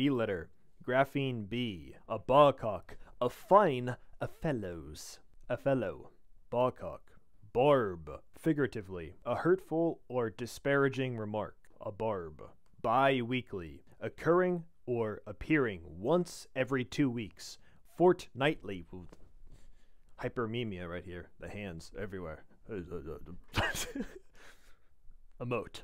B letter, graphene B, a barcock, a fine, a fellows, a fellow, barcock, barb, figuratively, a hurtful or disparaging remark, a barb, bi-weekly, occurring or appearing once every two weeks, fortnightly, hypermemia right here, the hands everywhere, emote,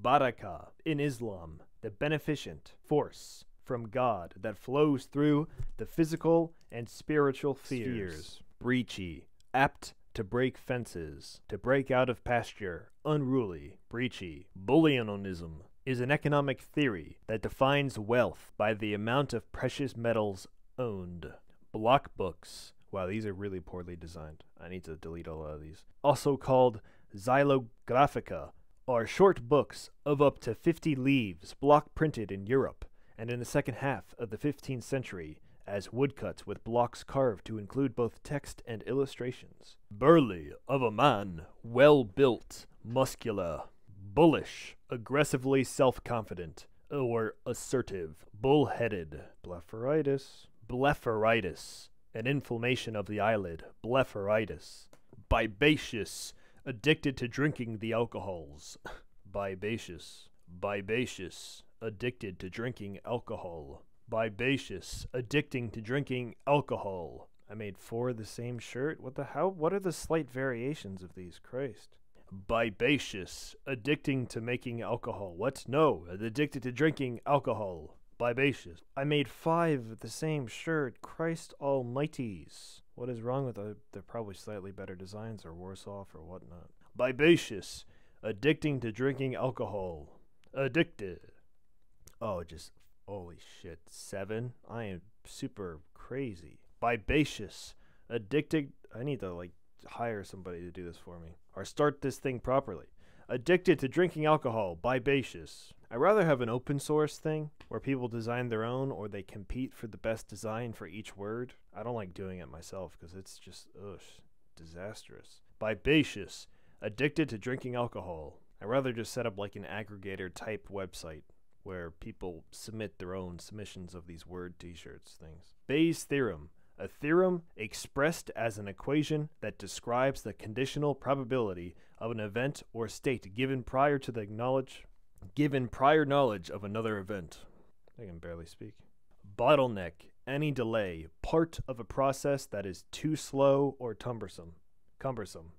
baraka, in Islam, the beneficent force from God that flows through the physical and spiritual spheres. Breachy, apt to break fences, to break out of pasture, unruly, breachy. Bullionism is an economic theory that defines wealth by the amount of precious metals owned. Block books. Wow, these are really poorly designed. I need to delete a lot of these. Also called xylographica are short books of up to 50 leaves, block printed in Europe and in the second half of the 15th century as woodcuts with blocks carved to include both text and illustrations. Burly of a man, well built, muscular, bullish, aggressively self confident, or assertive, bull-headed, blepharitis, blepharitis, an inflammation of the eyelid, blepharitis, bibacious, Addicted to Drinking the Alcohols. Bibacious. Bibacious. Addicted to drinking alcohol. Bibacious. Addicting to drinking alcohol. I made four of the same shirt. What the hell? What are the slight variations of these? Christ. Bibacious. Addicting to making alcohol. What? No. Addicted to drinking alcohol. Bibacious. I made five of the same shirt. Christ almighties. What is wrong with the, uh, They're probably slightly better designs or worse off or whatnot. Bibacious. Addicting to drinking alcohol. Addicted. Oh, just holy shit. Seven? I am super crazy. Bibacious. Addicted. I need to, like, hire somebody to do this for me. Or start this thing properly. Addicted to drinking alcohol. Bibacious. I rather have an open source thing where people design their own or they compete for the best design for each word. I don't like doing it myself because it's just, ugh, disastrous. Bibacious. Addicted to drinking alcohol. I would rather just set up like an aggregator type website where people submit their own submissions of these word t shirts things. Bayes' theorem. A theorem expressed as an equation that describes the conditional probability of an event or state given prior to the acknowledged given prior knowledge of another event. I can barely speak. Bottleneck, any delay, part of a process that is too slow or cumbersome. Cumbersome.